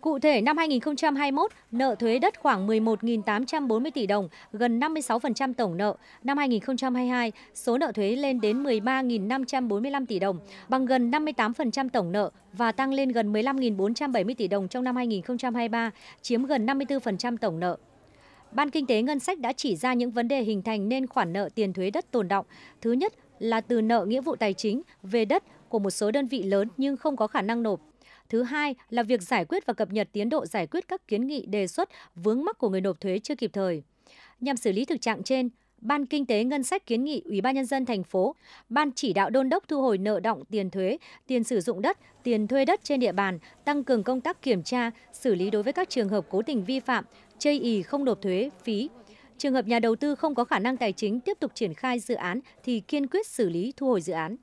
Cụ thể, năm 2021, nợ thuế đất khoảng 11.840 tỷ đồng, gần 56% tổng nợ. Năm 2022, số nợ thuế lên đến 13.545 tỷ đồng, bằng gần 58% tổng nợ và tăng lên gần 15.470 tỷ đồng trong năm 2023, chiếm gần 54% tổng nợ. Ban Kinh tế Ngân sách đã chỉ ra những vấn đề hình thành nên khoản nợ tiền thuế đất tồn động. Thứ nhất là từ nợ nghĩa vụ tài chính về đất của một số đơn vị lớn nhưng không có khả năng nộp Thứ hai là việc giải quyết và cập nhật tiến độ giải quyết các kiến nghị đề xuất vướng mắc của người nộp thuế chưa kịp thời. Nhằm xử lý thực trạng trên, Ban Kinh tế Ngân sách kiến nghị Ủy ban nhân dân thành phố, Ban chỉ đạo đôn đốc thu hồi nợ động tiền thuế, tiền sử dụng đất, tiền thuê đất trên địa bàn, tăng cường công tác kiểm tra, xử lý đối với các trường hợp cố tình vi phạm, chây ì không nộp thuế, phí. Trường hợp nhà đầu tư không có khả năng tài chính tiếp tục triển khai dự án thì kiên quyết xử lý thu hồi dự án.